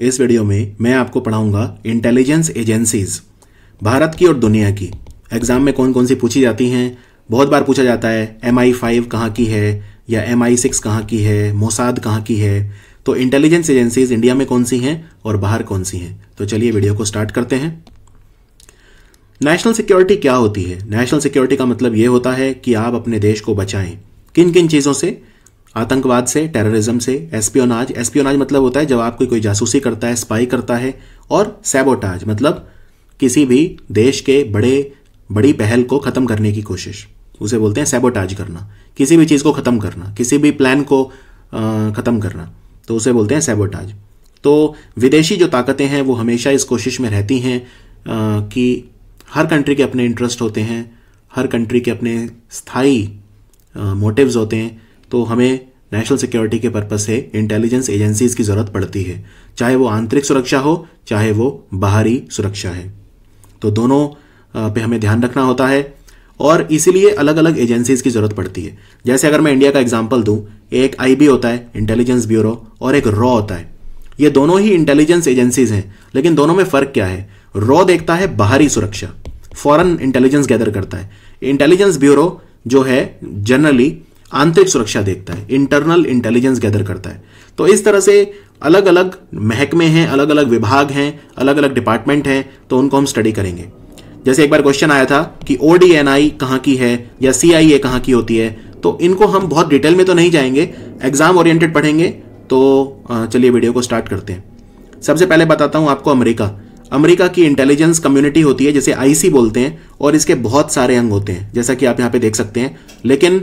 इस वीडियो में मैं आपको पढ़ाऊंगा इंटेलिजेंस एजेंसीज भारत की और दुनिया की एग्जाम में कौन कौन सी पूछी जाती हैं बहुत बार पूछा जाता है एम आई फाइव कहाँ की है या एम आई सिक्स कहाँ की है मोसाद कहाँ की है तो इंटेलिजेंस एजेंसीज इंडिया में कौन सी हैं और बाहर कौन सी हैं तो चलिए वीडियो को स्टार्ट करते हैं नेशनल सिक्योरिटी क्या होती है नेशनल सिक्योरिटी का मतलब ये होता है कि आप अपने देश को बचाएं किन किन चीज़ों से आतंकवाद से टेररिज्म से एस्पियोनाज एस्पियोनाज मतलब होता है जब आप कोई कोई जासूसी करता है स्पाई करता है और सैबोटाज मतलब किसी भी देश के बड़े बड़ी पहल को ख़त्म करने की कोशिश उसे बोलते हैं सैबोटाज करना किसी भी चीज़ को ख़त्म करना किसी भी प्लान को ख़त्म करना तो उसे बोलते हैं सैबोटाज तो विदेशी जो ताकतें हैं वो हमेशा इस कोशिश में रहती हैं कि हर कंट्री के अपने इंटरेस्ट होते हैं हर कंट्री के अपने स्थाई मोटिव्स होते हैं तो हमें नेशनल सिक्योरिटी के पर्पज से इंटेलिजेंस एजेंसीज की ज़रूरत पड़ती है चाहे वो आंतरिक सुरक्षा हो चाहे वो बाहरी सुरक्षा है तो दोनों पे हमें ध्यान रखना होता है और इसीलिए अलग अलग एजेंसीज की ज़रूरत पड़ती है जैसे अगर मैं इंडिया का एग्जाम्पल दूँ एक आईबी होता है इंटेलिजेंस ब्यूरो और एक रॉ होता है ये दोनों ही इंटेलिजेंस एजेंसीज हैं लेकिन दोनों में फ़र्क क्या है रॉ देखता है बाहरी सुरक्षा फॉरेन इंटेलिजेंस गैदर करता है इंटेलिजेंस ब्यूरो जो है जनरली आंतरिक सुरक्षा देखता है इंटरनल इंटेलिजेंस गैदर करता है तो इस तरह से अलग अलग महकमे हैं अलग अलग विभाग हैं अलग अलग डिपार्टमेंट हैं तो उनको हम स्टडी करेंगे जैसे एक बार क्वेश्चन आया था कि ओ डी एन आई कहाँ की है या सी आई ए कहाँ की होती है तो इनको हम बहुत डिटेल में तो नहीं जाएंगे एग्जाम ओरिएंटेड पढ़ेंगे तो चलिए वीडियो को स्टार्ट करते हैं सबसे पहले बताता हूँ आपको अमेरिका अमेरिका की इंटेलिजेंस कम्युनिटी होती है जिसे आईसी बोलते हैं और इसके बहुत सारे अंग होते हैं जैसा कि आप यहाँ पे देख सकते हैं लेकिन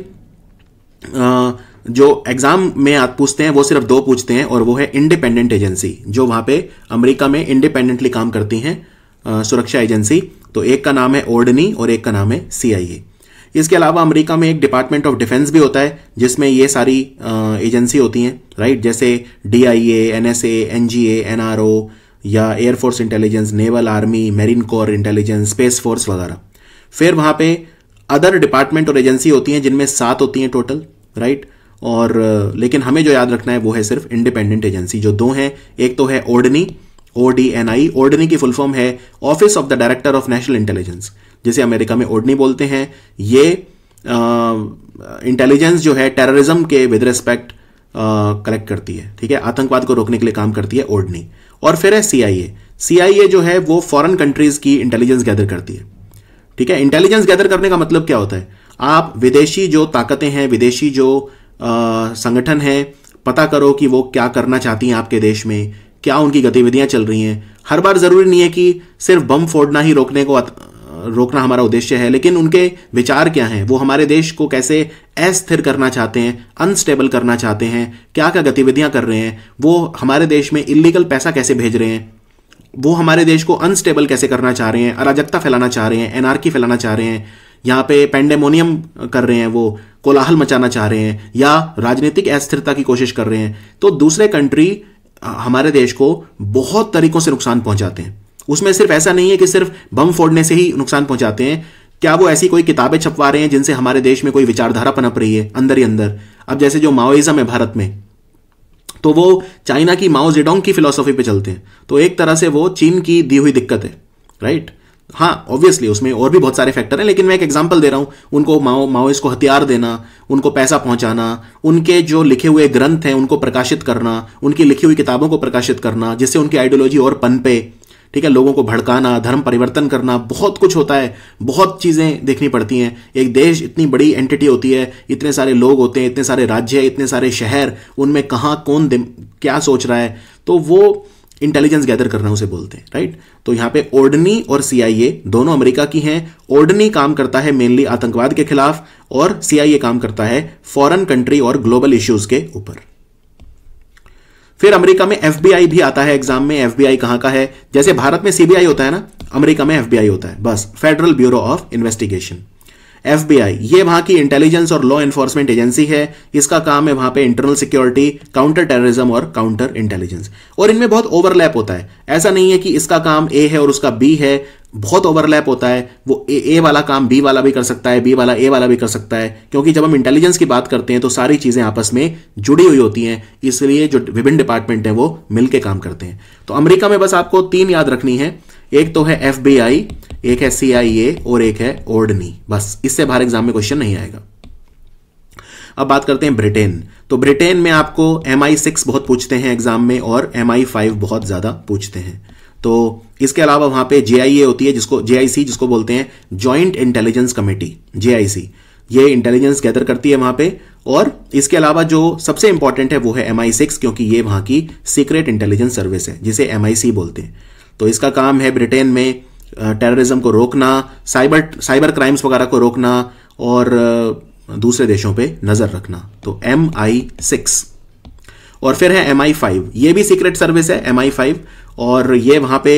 आ, जो एग्जाम में आप पूछते हैं वो सिर्फ दो पूछते हैं और वो है इंडिपेंडेंट एजेंसी जो वहाँ पे अमेरिका में इंडिपेंडेंटली काम करती हैं सुरक्षा एजेंसी तो एक का नाम है ओर्डनी और एक का नाम है सीआईए इसके अलावा अमेरिका में एक डिपार्टमेंट ऑफ डिफेंस भी होता है जिसमें ये सारी एजेंसी होती हैं राइट जैसे D I A N S A N G A N R O या air force intelligence naval army marine corps intelligence space force वगैरह फिर वहां पे अदर डिपार्टमेंट और एजेंसी होती हैं जिनमें सात होती हैं टोटल राइट और uh, लेकिन हमें जो याद रखना है वो है सिर्फ इंडिपेंडेंट एजेंसी जो दो हैं एक तो है ओडनी O D N I ODNI की फुल फॉर्म है office of the director of national intelligence जिसे अमेरिका में ओडनी बोलते हैं ये इंटेलिजेंस uh, जो है टेररिज्म के विद रिस्पेक्ट कलेक्ट करती है ठीक है आतंकवाद को रोकने के लिए काम करती है ओडनी और फिर है सीआईए सीआईए जो है वो फॉरेन कंट्रीज की इंटेलिजेंस गैदर करती है ठीक है इंटेलिजेंस गैदर करने का मतलब क्या होता है आप विदेशी जो ताकतें हैं विदेशी जो संगठन हैं पता करो कि वो क्या करना चाहती हैं आपके देश में क्या उनकी गतिविधियां चल रही हैं हर बार ज़रूरी नहीं है कि सिर्फ बम फोड़ना ही रोकने को रोकना हमारा उद्देश्य है लेकिन उनके विचार क्या हैं वो हमारे देश को कैसे अस्थिर करना चाहते हैं अनस्टेबल करना चाहते हैं क्या क्या गतिविधियां कर रहे हैं वो हमारे देश में इलीगल पैसा कैसे भेज रहे हैं वो हमारे देश को अनस्टेबल कैसे करना चाह रहे हैं अराजकता फैलाना चाह रहे हैं एनआरकी फैलाना चाह रहे हैं यहाँ पे पेंडेमोनियम कर रहे हैं वो कोलाहल मचाना चाह रहे हैं या राजनीतिक अस्थिरता की कोशिश कर रहे हैं तो दूसरे कंट्री हमारे देश को बहुत तरीकों से नुकसान पहुंचाते हैं उसमें सिर्फ ऐसा नहीं है कि सिर्फ बम फोड़ने से ही नुकसान पहुंचाते हैं क्या वो ऐसी कोई किताबें छपवा रहे हैं जिनसे हमारे देश में कोई विचारधारा पनप रही है अंदर ही अंदर अब जैसे जो माओइज्म है भारत में तो वो चाइना की माओ जेडोंग की फिलोसॉफी पे चलते हैं तो एक तरह से वो चीन की दी हुई दिक्कत है राइट हाँ ऑब्वियसली उसमें और भी बहुत सारे फैक्टर हैं लेकिन मैं एक एग्जाम्पल दे रहा हूं उनको माओ माओइस को हथियार देना उनको पैसा पहुंचाना उनके जो लिखे हुए ग्रंथ हैं उनको प्रकाशित करना उनकी लिखी हुई किताबों को प्रकाशित करना जिससे उनकी आइडियोलॉजी और पनपे ठीक है लोगों को भड़काना धर्म परिवर्तन करना बहुत कुछ होता है बहुत चीज़ें देखनी पड़ती हैं एक देश इतनी बड़ी एंटिटी होती है इतने सारे लोग होते हैं इतने सारे राज्य इतने सारे शहर उनमें कहाँ कौन क्या सोच रहा है तो वो इंटेलिजेंस गैदर करना उसे बोलते हैं राइट तो यहां पे ओर्डनी और सीआईए दोनों अमेरिका की हैं ओर्डनी काम करता है मेनली आतंकवाद के खिलाफ और सीआईए काम करता है फॉरेन कंट्री और ग्लोबल इश्यूज के ऊपर फिर अमेरिका में एफ भी आता है एग्जाम में एफ बी का है जैसे भारत में सीबीआई होता है ना अमेरिका में एफ होता है बस federal bureau of investigation FBI ये वहां की इंटेलिजेंस और लॉ एनफोर्समेंट एजेंसी है इसका काम है वहां पे इंटरनल सिक्योरिटी काउंटर टेररिज्म और काउंटर इंटेलिजेंस और इनमें बहुत ओवरलैप होता है ऐसा नहीं है कि इसका काम ए है और उसका बी है बहुत ओवरलैप होता है वो ए ए वाला काम बी वाला भी कर सकता है बी वाला ए वाला भी कर सकता है क्योंकि जब हम इंटेलिजेंस की बात करते हैं तो सारी चीज़ें आपस में जुड़ी हुई होती हैं इसलिए जो विभिन्न डिपार्टमेंट हैं वो मिलके काम करते हैं तो अमेरिका में बस आपको तीन याद रखनी है एक तो है एफ एक है सी आई ए और एक है ओडनी बस इससे बाहर एग्जाम में क्वेश्चन नहीं आएगा अब बात करते हैं ब्रिटेन तो ब्रिटेन में आपको एम आई सिक्स बहुत पूछते हैं एग्जाम में और एम आई फाइव बहुत ज़्यादा पूछते हैं तो इसके अलावा वहां पे जे होती है जिसको जे जिसको बोलते हैं ज्वाइंट इंटेलिजेंस कमेटी जे ये इंटेलिजेंस गैदर करती है वहां पे और इसके अलावा जो सबसे इंपॉर्टेंट है वो है एम सिक्स क्योंकि ये वहां की सीक्रेट इंटेलिजेंस सर्विस है जिसे एम बोलते हैं तो इसका काम है ब्रिटेन में टेररिज्म को रोकना साइबर साइबर क्राइम्स वगैरह को रोकना और दूसरे देशों पे नजर रखना तो एम आई सिक्स और फिर है एम आई फाइव ये भी सीक्रेट सर्विस है एम आई फाइव और ये वहां पे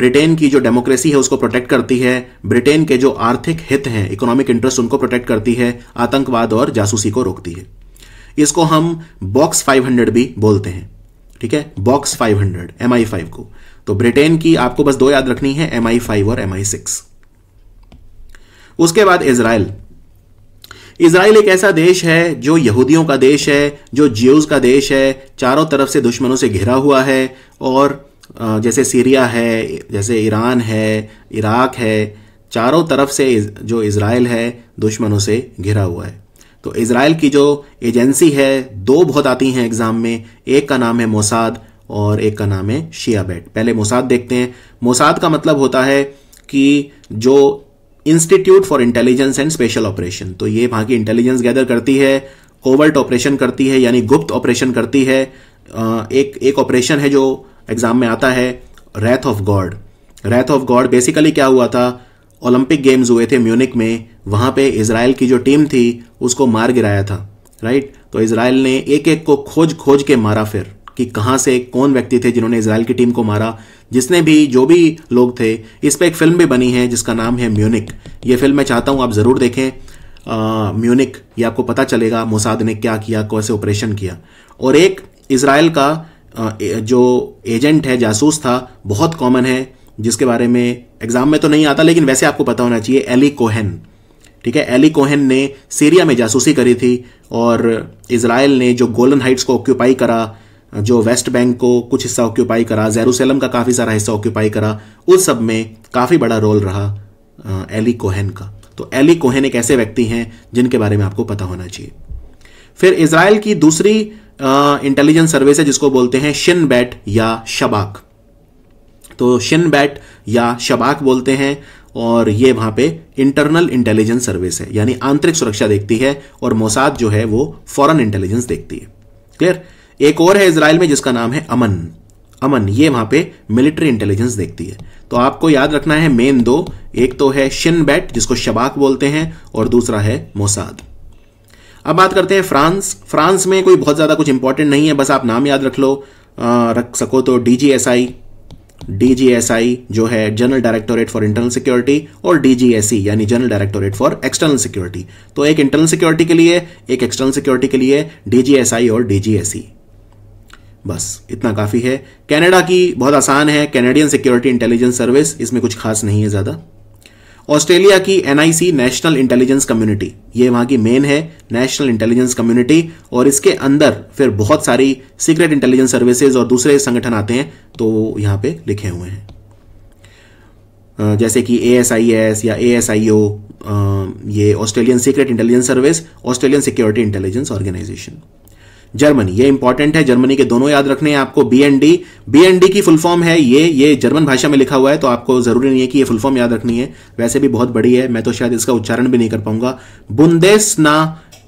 ब्रिटेन की जो डेमोक्रेसी है उसको प्रोटेक्ट करती है ब्रिटेन के जो आर्थिक हित हैं इकोनॉमिक इंटरेस्ट उनको प्रोटेक्ट करती है आतंकवाद और जासूसी को रोकती है इसको हम बॉक्स 500 भी बोलते हैं ठीक है बॉक्स 500 एम आई फाइव को तो ब्रिटेन की आपको बस दो याद रखनी है एम आई फाइव और एम आई सिक्स उसके बाद इसराइल इसराइल एक ऐसा देश है जो यहूदियों का देश है जो जियोज का देश है चारों तरफ से दुश्मनों से घिरा हुआ है और जैसे सीरिया है जैसे ईरान है इराक है चारों तरफ से जो इसराइल है दुश्मनों से घिरा हुआ है तो इसराइल की जो एजेंसी है दो बहुत आती हैं एग्ज़ाम में एक का नाम है मोसाद और एक का नाम है शिया बेट पहले मोसाद देखते हैं मोसाद का मतलब होता है कि जो institute for intelligence and special operation तो ये वहां की इंटेलिजेंस गैदर करती है कोवर्ट ऑपरेशन करती है यानी गुप्त ऑपरेशन करती है एक एक ऑपरेशन है जो एग्ज़ाम में आता है wrath of God wrath of God basically क्या हुआ था ओलंपिक गेम्स हुए थे म्यूनिक में वहां पे इसराइल की जो टीम थी उसको मार गिराया था राइट तो इसराइल ने एक एक को खोज खोज के मारा फिर कि कहां से कौन व्यक्ति थे जिन्होंने इसराइल की टीम को मारा जिसने भी जो भी लोग थे इस पर एक फिल्म भी बनी है जिसका नाम है म्यूनिक ये फिल्म मैं चाहता हूं आप ज़रूर देखें म्यूनिक ये आपको पता चलेगा मोसाद ने क्या किया कैसे ऑपरेशन किया और एक इसराइल का जो एजेंट है जासूस था बहुत कॉमन है जिसके बारे में एग्ज़ाम में तो नहीं आता लेकिन वैसे आपको पता होना चाहिए एली कोहन ठीक है एली कोहन ने सीरिया में जासूसी करी थी और इसराइल ने जो गोल्डन हाइट्स को ऑक्यूपाई करा जो वेस्ट बैंक को कुछ हिस्सा ऑक्यूपाई करा जेरूसलम का काफ़ी सारा हिस्सा ऑक्यूपाई करा उस सब में काफ़ी बड़ा रोल रहा एली कोहेन का तो एली कोहेन एक ऐसे व्यक्ति हैं जिनके बारे में आपको पता होना चाहिए फिर इसराइल की दूसरी इंटेलिजेंस सर्विस है जिसको बोलते हैं शिन बैट या शबाक तो शिन बैट या शबाक बोलते हैं और ये वहां पे इंटरनल इंटेलिजेंस सर्विस है यानी आंतरिक सुरक्षा देखती है और मोसाद जो है वो फॉरेन इंटेलिजेंस देखती है क्लियर एक और है इसराइल में जिसका नाम है अमन अमन ये वहां पे मिलिट्री इंटेलिजेंस देखती है तो आपको याद रखना है मेन दो एक तो है शिन बैट जिसको शबाक बोलते हैं और दूसरा है मोसाद अब बात करते हैं फ्रांस फ्रांस में कोई बहुत ज़्यादा कुछ इंपॉर्टेंट नहीं है बस आप नाम याद रख लो आ, रख सको तो डीजीएसआई डीजीएसआई जो है general directorate for internal security और डीजीएसई e, यानी general directorate for external security तो एक इंटरनल सिक्योरिटी के लिए एक एक्सटर्नल सिक्योरिटी के लिए डीजीएसआई और डीजीएसई बस इतना काफ़ी है कनाडा की बहुत आसान है कैनेडियन सिक्योरिटी इंटेलिजेंस सर्विस इसमें कुछ खास नहीं है ज़्यादा ऑस्ट्रेलिया की एनआईसी नेशनल इंटेलिजेंस कम्युनिटी ये वहां की मेन है नेशनल इंटेलिजेंस कम्युनिटी और इसके अंदर फिर बहुत सारी सीक्रेट इंटेलिजेंस सर्विसेज और दूसरे संगठन आते हैं तो यहां पे लिखे हुए हैं जैसे कि ए या ए ये Australian secret intelligence service Australian security intelligence organisation Germany ये इंपॉर्टेंट है जर्मनी के दोनों याद रखने हैं आपको बी एन बी की फुल फॉर्म है ये ये जर्मन भाषा में लिखा हुआ है तो आपको जरूरी नहीं है कि ये फुल फॉर्म याद रखनी है वैसे भी बहुत बड़ी है मैं तो शायद इसका उच्चारण भी नहीं कर पाऊंगा बुंदेस ना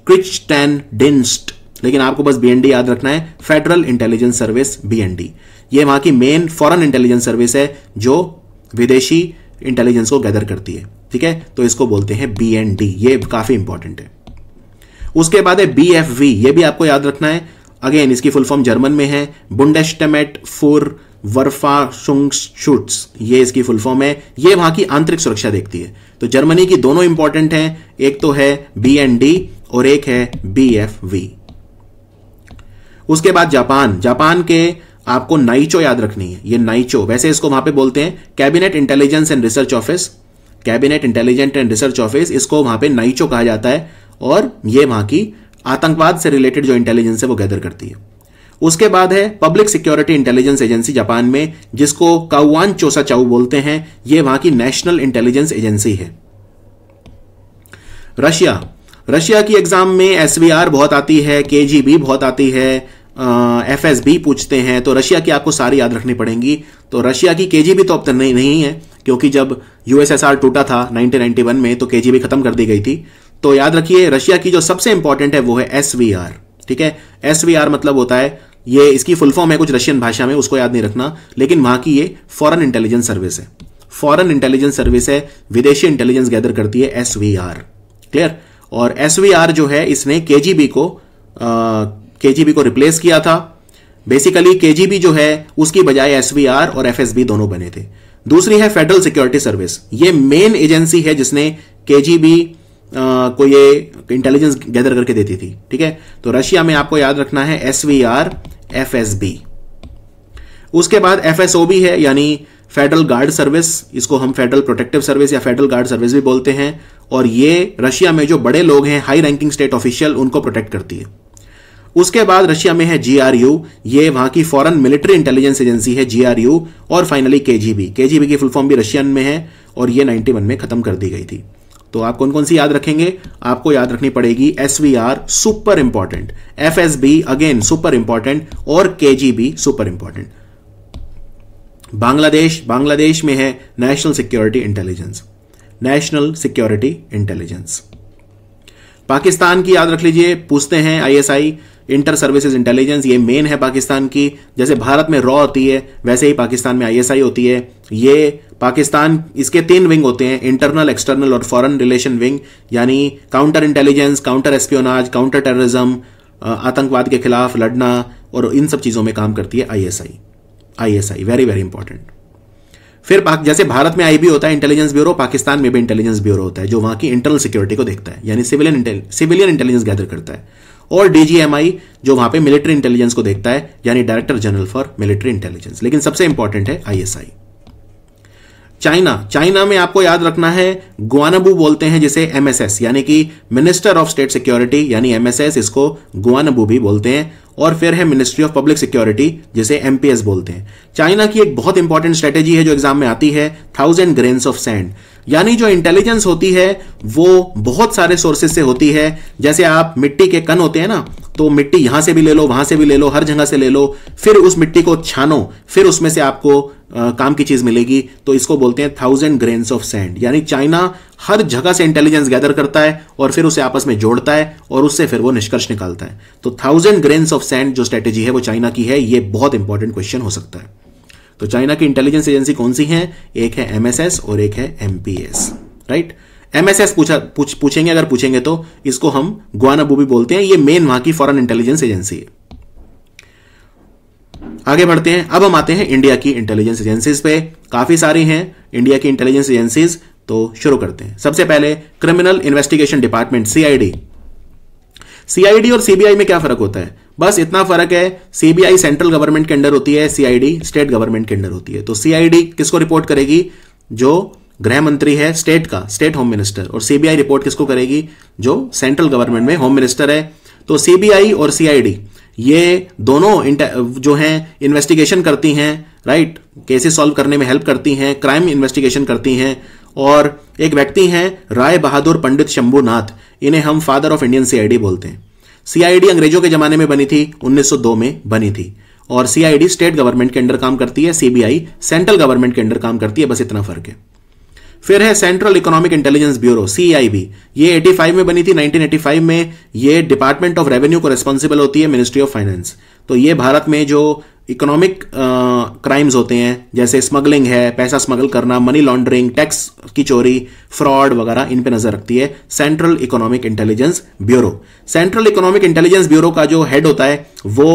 क्रिचटैन डिंस्ट लेकिन आपको बस बीएनडी याद रखना है फेडरल इंटेलिजेंस सर्विस बीएनडी ये वहां की मेन फॉरन इंटेलिजेंस सर्विस है जो विदेशी इंटेलिजेंस को गैदर करती है ठीक है तो इसको बोलते हैं बीएनडी ये काफी इंपॉर्टेंट है उसके बाद है बी एफ वी ये भी आपको याद रखना है अगेन इसकी फुल फॉर्म जर्मन में है बुंडेस्टमेट फोर वर्फा शुट्स ये इसकी फुल फॉर्म है ये वहां की आंतरिक सुरक्षा देखती है तो जर्मनी की दोनों इंपॉर्टेंट हैं एक तो है बी एन डी और एक है बी एफ वी उसके बाद जापान जापान के आपको नाइचो याद रखनी है ये नाइचो वैसे इसको वहां पे बोलते हैं cabinet intelligence and research office cabinet intelligent and research office इसको वहां पे नाइचो कहा जाता है और ये वहां की आतंकवाद से रिलेटेड जो इंटेलिजेंस है वो गैदर करती है उसके बाद है public security intelligence agency Japan में जिसको काउआन चोसा चाऊ बोलते हैं यह वहां की नेशनल इंटेलिजेंस एजेंसी है रशिया रशिया की एग्जाम में एस बहुत आती है के बहुत आती है एफ एस बी पूछते हैं तो रशिया की आपको सारी याद रखनी पड़ेंगी तो रशिया की के तो अब तक नहीं, नहीं है क्योंकि जब यूएसएसआर टूटा था 1991 में तो के खत्म कर दी गई थी तो याद रखिए रशिया की जो सबसे इंपॉर्टेंट है वो है एस ठीक है एस मतलब होता है ये इसकी फुल फॉर्म है कुछ रशियन भाषा में उसको याद नहीं रखना लेकिन वहां की ये फॉरेन इंटेलिजेंस सर्विस है फॉरेन इंटेलिजेंस सर्विस है विदेशी इंटेलिजेंस गैदर करती है एस क्लियर और एस जो है इसने के को के को रिप्लेस किया था बेसिकली के जो है उसकी बजाय एस और एफ दोनों बने थे दूसरी है फेडरल सिक्योरिटी सर्विस ये मेन एजेंसी है जिसने के को ये इंटेलिजेंस गैदर करके देती थी ठीक है तो रशिया में आपको याद रखना है S V R F S B उसके बाद एफ एस ओ बी है यानी फेडरल गार्ड सर्विस इसको हम फेडरल प्रोटेक्टिव सर्विस या फेडरल गार्ड सर्विस भी बोलते हैं और ये रशिया में जो बड़े लोग हैं हाई रैंकिंग स्टेट ऑफिशियल उनको प्रोटेक्ट करती है उसके बाद रशिया में है जीआरयू ये वहां की फॉरेन मिलिट्री इंटेलिजेंस एजेंसी है जीआरयू और फाइनली केजीबी केजीबी की फुल फॉर्म भी रशियन में है और ये 91 में खत्म कर दी गई थी तो आप कौन कौन सी याद रखेंगे आपको याद रखनी पड़ेगी S V R super important F S B again super important और K G B super important Bangladesh Bangladesh में है national security intelligence national security intelligence Pakistan की याद रख लीजिए पूछते हैं आईएसआई इंटर सर्विसेज इंटेलिजेंस ये मेन है पाकिस्तान की जैसे भारत में रॉ होती है वैसे ही पाकिस्तान में आईएसआई होती है ये पाकिस्तान इसके तीन विंग होते हैं इंटरनल एक्सटर्नल और फॉरेन रिलेशन विंग यानी counter intelligence counter espionage counter terrorism आतंकवाद के खिलाफ लड़ना और इन सब चीज़ों में काम करती है ISI ISI very very important फिर जैसे भारत में आईबी होता है इंटेलिजेंस ब्यूरो पाकिस्तान में भी इंटेलिजेंस ब्यूरो होता है जो वहां की इंटरनल सिक्योरिटी को देखता है यानी सिविलियन सिविलियन इंटेलिजेंस गैदर करता है और डीजीएमआई जो वहां पे मिलिट्री इंटेलिजेंस को देखता है यानी director general for military intelligence लेकिन सबसे इंपॉर्टेंट है आईएसआई चाइना चाइना में आपको याद रखना है गुआनबू बोलते हैं जिसे एमएसएस यानी कि मिनिस्टर ऑफ स्टेट सिक्योरिटी यानी एमएसएस इसको गुआनबू भी बोलते हैं और फिर है मिनिस्ट्री ऑफ पब्लिक सिक्योरिटी जिसे एमपीएस बोलते हैं चाइना की एक बहुत इंपॉर्टेंट स्ट्रेटेजी है जो एग्जाम में आती है थाउजेंड ग्रेन्स ऑफ सैंड यानी जो इंटेलिजेंस होती है वो बहुत सारे सोर्सेस से होती है जैसे आप मिट्टी के कन होते हैं ना तो मिट्टी यहां से भी ले लो वहां से भी ले लो हर जगह से ले लो फिर उस मिट्टी को छानो फिर उसमें से आपको काम की चीज़ मिलेगी तो इसको बोलते हैं थाउजेंड ग्रेन्स ऑफ सैंड यानी चाइना हर जगह से इंटेलिजेंस गैदर करता है और फिर उसे आपस में जोड़ता है और उससे फिर वो निष्कर्ष निकालता है तो थाउजेंड ग्रेन्स ऑफ सैंड जो स्ट्रेटेजी है वो चाइना की है ये बहुत इंपॉर्टेंट क्वेश्चन हो सकता है तो चाइना की इंटेलिजेंस एजेंसी कौन सी है एक है एमएसएस और एक है एमपीएस राइट एमएसएस पूछा पूछ, पूछेंगे अगर पूछेंगे तो इसको हम गुआनाबू भी बोलते हैं ये मेन वहां की फॉरेन इंटेलिजेंस एजेंसी है आगे बढ़ते हैं अब हम आते हैं इंडिया की इंटेलिजेंस एजेंसीज पे काफी सारी हैं इंडिया की इंटेलिजेंस एजेंसीज तो शुरू करते हैं सबसे पहले criminal investigation department CID CID और सीबीआई में क्या फर्क होता है बस इतना फर्क है सीबीआई सेंट्रल गवर्नमेंट के अंडर होती है सीआईडी स्टेट गवर्नमेंट के अंडर होती है तो सीआईडी किसको रिपोर्ट करेगी जो गृह मंत्री है स्टेट का स्टेट होम मिनिस्टर और सीबीआई रिपोर्ट किसको करेगी जो सेंट्रल गवर्नमेंट में होम मिनिस्टर है तो सीबीआई और सीआईडी ये दोनों जो हैं इन्वेस्टिगेशन करती हैं राइट केसेस सॉल्व करने में हेल्प करती हैं क्राइम इन्वेस्टिगेशन करती हैं और एक व्यक्ति हैं राय बहादुर पंडित शंभुनाथ इन्हें हम फादर ऑफ इंडियन सीआईडी बोलते हैं सीआईडी अंग्रेजों के जमाने में बनी थी 1902 में बनी थी और सीआईडी स्टेट गवर्नमेंट के अंडर काम करती है सीबीआई सेंट्रल गवर्नमेंट के अंडर काम करती है बस इतना फर्क है फिर है central economic intelligence bureau CIB ये 85 में बनी थी 1985 में ये डिपार्टमेंट ऑफ रेवेन्यू को रेस्पॉन्सिबल होती है मिनिस्ट्री ऑफ फाइनेंस तो ये भारत में जो इकोनॉमिक क्राइम्स होते हैं जैसे स्मगलिंग है पैसा स्मगल करना मनी लॉन्ड्रिंग टैक्स की चोरी फ्रॉड वगैरह इन पे नजर रखती है central economic intelligence bureau central economic intelligence bureau का जो हेड होता है वो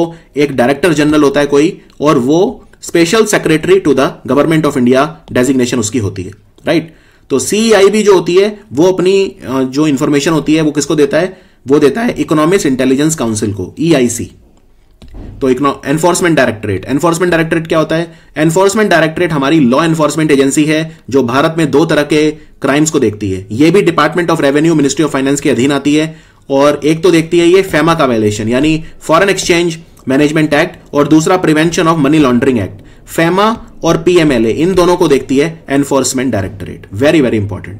एक डायरेक्टर जनरल होता है कोई और वो special secretary to the government of India designation उसकी होती है राइट तो सीआईबी e जो होती है वो अपनी जो इंफॉर्मेशन होती है वो किसको देता है वो देता है इकोनॉमिक्स इंटेलिजेंस काउंसिल को ईआईसी e तो एनफोर्समेंट डायरेक्टरेट एनफोर्समेंट डायरेक्टरेट क्या होता है एनफोर्समेंट डायरेक्टरेट हमारी लॉ एनफोर्समेंट एजेंसी है जो भारत में दो तरह के क्राइम्स को देखती है यह भी department of revenue ministry of finance के अधीन आती है और एक तो देखती है ये फेमा का वायलेशन यानी फॉरेन एक्सचेंज मैनेजमेंट एक्ट और दूसरा prevention of money laundering act FEMA e और पीएमएलए इन दोनों को देखती है enforcement directorate very very important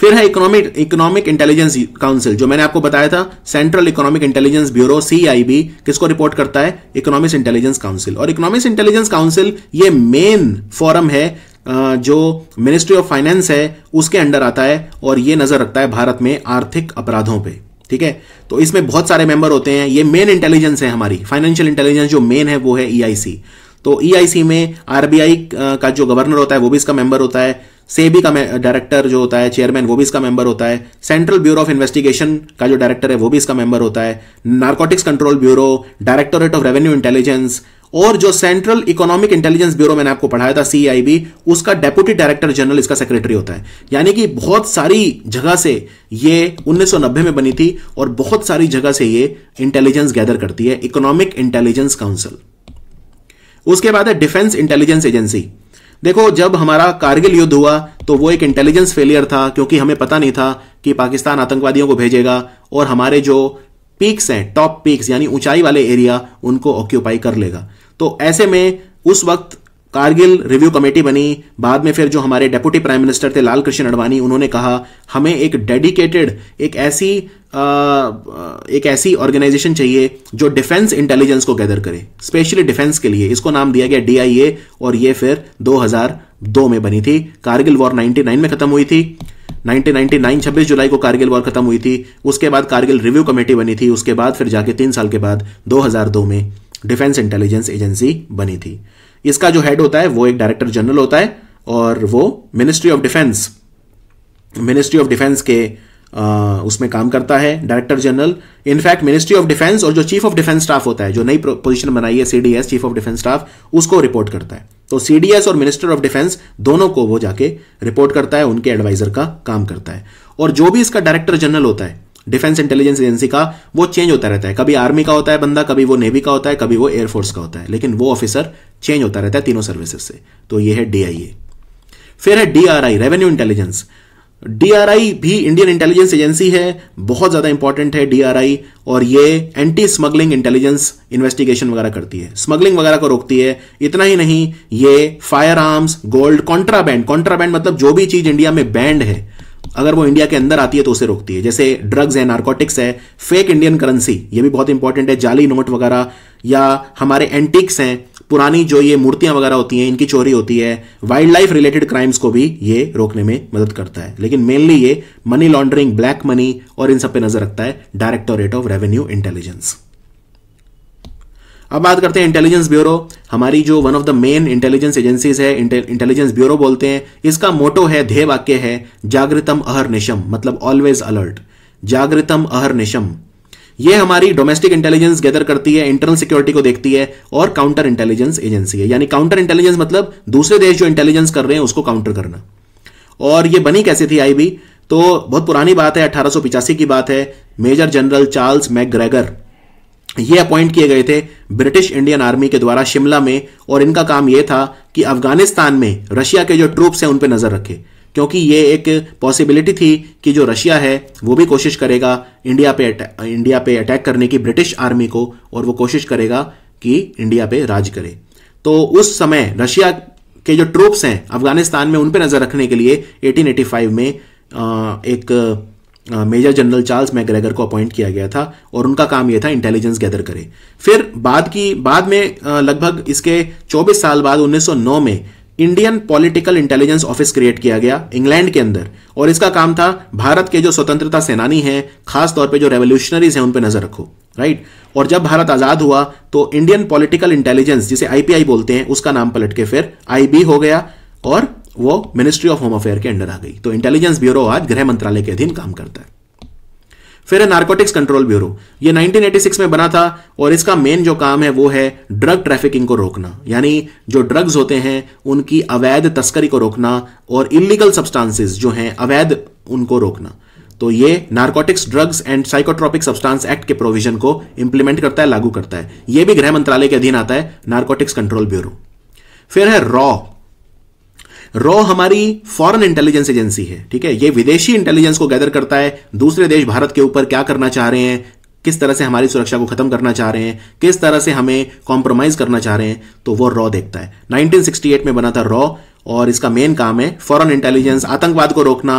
फिर है इकोनॉमिक इकोनॉमिक इंटेलिजेंस काउंसिल जो मैंने आपको बताया था central economic intelligence bureau CIB किसको रिपोर्ट करता है इकोनॉमिक्स इंटेलिजेंस काउंसिल और इकोनॉमिक्स इंटेलिजेंस काउंसिल ये मेन फोरम है जो मिनिस्ट्री ऑफ फाइनेंस है उसके अंडर आता है और ये नजर रखता है भारत में आर्थिक अपराधों पर ठीक है तो इसमें बहुत सारे मेंबर होते हैं ये मेन इंटेलिजेंस है हमारी फाइनेंशियल इंटेलिजेंस जो मेन है वो है ईआईसी e तो ई e में आरबीआई का जो गवर्नर होता है वो भी इसका मेंबर होता है सेबी का डायरेक्टर जो होता है चेयरमैन वो भी इसका मेंबर होता है सेंट्रल ब्यूरो ऑफ इन्वेस्टिगेशन का जो डायरेक्टर है वो भी इसका मेंबर होता है narcotics control bureau directorate of revenue intelligence और जो सेंट्रल इकोनॉमिक इंटेलिजेंस ब्यूरो मैंने आपको पढ़ाया था सीआईबी e उसका डेप्यूटी डायरेक्टर जनरल इसका सेक्रेटरी होता है यानी कि बहुत सारी जगह से ये 1990 में बनी थी और बहुत सारी जगह से ये इंटेलिजेंस गैदर करती है इकोनॉमिक इंटेलिजेंस काउंसिल उसके बाद है डिफेंस इंटेलिजेंस एजेंसी देखो जब हमारा कारगिल युद्ध हुआ तो वो एक इंटेलिजेंस फेलियर था क्योंकि हमें पता नहीं था कि पाकिस्तान आतंकवादियों को भेजेगा और हमारे जो पीक्स हैं टॉप पीक्स यानी ऊंचाई वाले एरिया उनको ऑक्यूपाई कर लेगा तो ऐसे में उस वक्त कारगिल रिव्यू कमेटी बनी बाद में फिर जो हमारे डेप्यूटी प्राइम मिनिस्टर थे लाल कृष्ण अडवाणी उन्होंने कहा हमें एक डेडिकेटेड एक ऐसी आ, एक ऐसी ऑर्गेनाइजेशन चाहिए जो डिफेंस इंटेलिजेंस को गैदर करे स्पेशली डिफेंस के लिए इसको नाम दिया गया डी और ये फिर 2002 में बनी थी कारगिल वॉर 99 में खत्म हुई थी 1999 26 जुलाई को कारगिल वॉर खत्म हुई थी उसके बाद कारगिल रिव्यू कमेटी बनी थी उसके बाद फिर जाके तीन साल के बाद 2002 में डिफेंस इंटेलिजेंस एजेंसी बनी थी इसका जो हेड होता है वो एक डायरेक्टर जनरल होता है और वो ministry of defence ministry of defence के आ, उसमें काम करता है director general in fact ministry of defence और जो चीफ ऑफ डिफेंस स्टाफ होता है जो नई पोजीशन बनाई है CDS chief of defence staff उसको रिपोर्ट करता है तो सीडीएस और मिनिस्टर ऑफ डिफेंस दोनों को वो जाके रिपोर्ट करता है उनके एडवाइजर का काम करता है और जो भी इसका डायरेक्टर जनरल होता है डिफेंस इंटेलिजेंस एजेंसी का वो चेंज होता रहता है कभी आर्मी का होता है बंदा कभी वो नेवी का होता है कभी वो एयरफोर्स का होता है लेकिन वो ऑफिसर चेंज होता रहता है तीनों सर्विसेज से तो ये है डीआईए फिर है डीआरआई रेवेन्यू इंटेलिजेंस डीआरआई भी इंडियन इंटेलिजेंस एजेंसी है बहुत ज़्यादा इंपॉर्टेंट है डीआरआई और ये एंटी स्मगलिंग इंटेलिजेंस इन्वेस्टिगेशन वगैरह करती है स्मगलिंग वगैरह को रोकती है इतना ही नहीं ये fire arms gold contraband contraband मतलब जो भी चीज़ इंडिया में बैंड है अगर वो इंडिया के अंदर आती है तो उसे रोकती है जैसे ड्रग्स है नार्कोटिक्स है फेक इंडियन करेंसी ये भी बहुत इंपॉर्टेंट है जाली नोट वगैरह या हमारे एंटिक्स हैं पुरानी जो ये मूर्तियां वगैरह होती हैं इनकी चोरी होती है वाइल्ड लाइफ रिलेटेड क्राइम्स को भी ये रोकने में मदद करता है लेकिन मेनली ये मनी लॉन्ड्रिंग ब्लैक मनी और इन सब पे नजर रखता है डायरेक्टोरेट ऑफ रेवेन्यू इंटेलिजेंस अब बात करते हैं इंटेलिजेंस ब्यूरो हमारी जो one of the main intelligence agencies है इंटेलिजेंस ब्यूरो बोलते हैं इसका मोटो है ध्येय वाक्य है जागृतम अहर निशम मतलब ऑलवेज अलर्ट जागृतम अहर निशम ये हमारी डोमेस्टिक इंटेलिजेंस गैदर करती है इंटरनल सिक्योरिटी को देखती है और काउंटर इंटेलिजेंस एजेंसी है यानी काउंटर इंटेलिजेंस मतलब दूसरे देश जो इंटेलिजेंस कर रहे हैं उसको काउंटर करना और ये बनी कैसे थी आईबी तो बहुत पुरानी बात है अठारह की बात है मेजर जनरल चार्ल्स मैकग्रेगर ये अपॉइंट किए गए थे ब्रिटिश इंडियन आर्मी के द्वारा शिमला में और इनका काम यह था कि अफगानिस्तान में रशिया के जो ट्रूप्स हैं उन पर नज़र रखे क्योंकि ये एक पॉसिबिलिटी थी कि जो रशिया है वो भी कोशिश करेगा इंडिया पे इंडिया पे अटैक करने की ब्रिटिश आर्मी को और वो कोशिश करेगा कि इंडिया पे राज करे तो उस समय रशिया के जो ट्रूप्स हैं अफगानिस्तान में उन पर नज़र रखने के लिए 1885 में एक मेजर जनरल चार्ल्स मैकग्रेगर को अपॉइंट किया गया था और उनका काम यह था इंटेलिजेंस गैदर करें फिर बाद की बाद में लगभग इसके 24 साल बाद 1909 में Indian political intelligence office create किया गया इंग्लैंड के अंदर और इसका काम था भारत के जो स्वतंत्रता सेनानी हैं खास तौर पे जो रेवोल्यूशनरीज हैं उन पे नजर रखो राइट और जब भारत आज़ाद हुआ तो इंडियन पॉलिटिकल इंटेलिजेंस जिसे आईपीआई बोलते हैं उसका नाम पलट के फिर आईबी हो गया और वो मिनिस्ट्री ऑफ होम अफेयर के अंडर आ गई तो इंटेलिजेंस ब्यूरो आज गृह मंत्रालय के अधीन काम करता है फिर है नार्कोटिक्स कंट्रोल ब्यूरो ये 1986 में बना था और इसका मेन जो काम है वो है ड्रग ट्रैफिकिंग को रोकना यानी जो ड्रग्स होते हैं उनकी अवैध तस्करी को रोकना और इलीगल सब्सटेंसेस जो हैं अवैध उनको रोकना तो ये narcotics drugs and psychotropic substance act के प्रोविजन को इंप्लीमेंट करता है लागू करता है ये भी गृह मंत्रालय के अधीन आता है नार्कोटिक्स कंट्रोल ब्यूरो फिर है रॉ रॉ हमारी फॉरेन इंटेलिजेंस एजेंसी है ठीक है ये विदेशी इंटेलिजेंस को गैदर करता है दूसरे देश भारत के ऊपर क्या करना चाह रहे हैं किस तरह से हमारी सुरक्षा को खत्म करना चाह रहे हैं किस तरह से हमें कॉम्प्रोमाइज करना चाह रहे हैं तो वो रॉ देखता है 1968 में बना था रॉ और इसका मेन काम है फॉरेन इंटेलिजेंस आतंकवाद को रोकना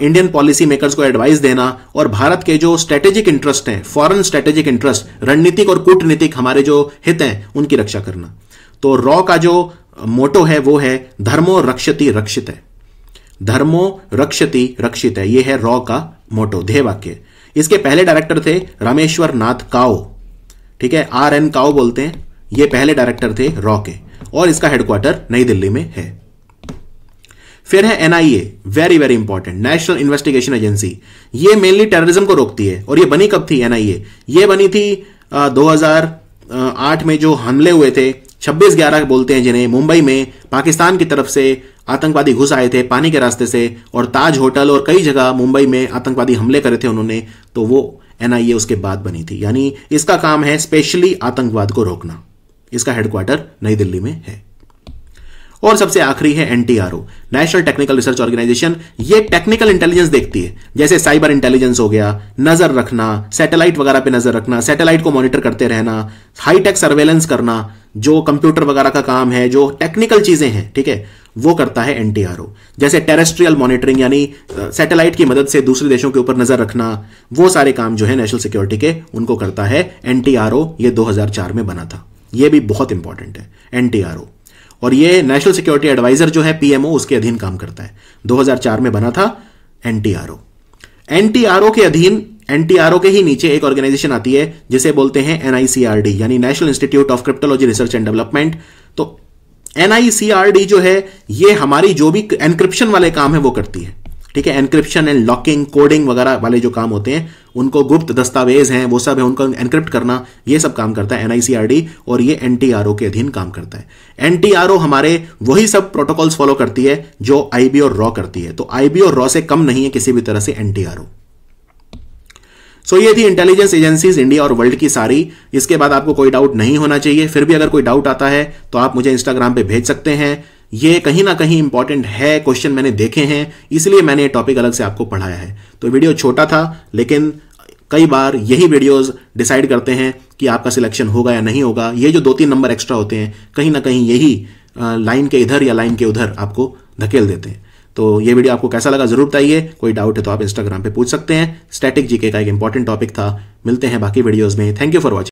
इंडियन पॉलिसी मेकर्स को एडवाइस देना और भारत के जो स्ट्रेटेजिक इंटरेस्ट हैं फॉरेन स्ट्रेटेजिक इंटरेस्ट रणनीतिक और कूटनीतिक हमारे जो हित हैं उनकी रक्षा करना तो रॉ का जो मोटो है वो है धर्मो रक्षति रक्षित है धर्मो रक्षति रक्षित है ये है रॉ का मोटो ध्येय वाक्य इसके पहले डायरेक्टर थे रामेश्वर नाथ काओ ठीक है आर एन काओ बोलते हैं ये पहले डायरेक्टर थे रॉ के और इसका हेडक्वार्टर नई दिल्ली में है फिर है NIA very very important national investigation agency ये मेनली टेररिज्म को रोकती है और ये बनी कब थी एनआईए ये बनी थी दो 2008 में जो हमले हुए थे छब्बीस ग्यारह बोलते हैं जिन्हें मुंबई में पाकिस्तान की तरफ से आतंकवादी घुस आए थे पानी के रास्ते से और ताज होटल और कई जगह मुंबई में आतंकवादी हमले करे थे उन्होंने तो वो एनआईए उसके बाद बनी थी यानी इसका काम है स्पेशली आतंकवाद को रोकना इसका हेडक्वार्टर नई दिल्ली में है और सबसे आखिरी है NTRO national technical research organisation ये टेक्निकल इंटेलिजेंस देखती है जैसे साइबर इंटेलिजेंस हो गया नजर रखना सैटेलाइट वगैरह पे नजर रखना सैटेलाइट को मॉनिटर करते रहना हाईटेक सर्वेलेंस करना जो कंप्यूटर वगैरह का काम है जो टेक्निकल चीज़ें हैं ठीक है वो करता है एनटीआरओ जैसे टेरेस्ट्रियल मॉनिटरिंग यानी सैटेलाइट की मदद से दूसरे देशों के ऊपर नज़र रखना वो सारे काम जो है नेशनल सिक्योरिटी के उनको करता है एनटीआरओ ये 2004 में बना था ये भी बहुत इंपॉर्टेंट है एनटीआरओ और ये नेशनल सिक्योरिटी एडवाइजर जो है पीएमओ उसके अधीन काम करता है 2004 में बना था एनटीआरओ एनटीआरओ के अधीन एनटीआरओ के ही नीचे एक ऑर्गेनाइजेशन आती है जिसे बोलते हैं एनआईसीआरडी यानी national institute of cryptology research and development तो एनआईसीआरडी जो है ये हमारी जो भी एनक्रिप्शन वाले काम है वो करती है ठीक है एनक्रिप्शन एंड लॉकिंग कोडिंग वगैरह वाले जो काम होते हैं उनको गुप्त दस्तावेज हैं वो सब है उनको एनक्रिप्ट करना ये सब काम करता है एनआईसीआरडी और ये एनटीआरओ के अधीन काम करता है एनटीआरओ हमारे वही सब प्रोटोकॉल्स फॉलो करती है जो आईबी और रॉ करती है तो आईबी और रॉ से कम नहीं है किसी भी तरह से एनटीआरओ सो so, ये थी इंटेलिजेंस एजेंसीज इंडिया और वर्ल्ड की सारी इसके बाद आपको कोई डाउट नहीं होना चाहिए फिर भी अगर कोई डाउट आता है तो आप मुझे इंस्टाग्राम पे भेज सकते हैं ये कहीं ना कहीं इंपॉर्टेंट है क्वेश्चन मैंने देखे हैं इसलिए मैंने ये टॉपिक अलग से आपको पढ़ाया है तो वीडियो छोटा था लेकिन कई बार यही वीडियोस डिसाइड करते हैं कि आपका सिलेक्शन होगा या नहीं होगा ये जो दो तीन नंबर एक्स्ट्रा होते हैं कहीं ना कहीं यही लाइन के इधर या लाइन के उधर आपको धकेल देते हैं तो ये वीडियो आपको कैसा लगा जरूर बताइए कोई डाउट है तो आप इंस्टाग्राम पे पूछ सकते हैं स्टैटिक जीके का एक इंपॉर्टेंट टॉपिक था मिलते हैं बाकी वीडियोज में थैंक यू फॉर वॉचिंग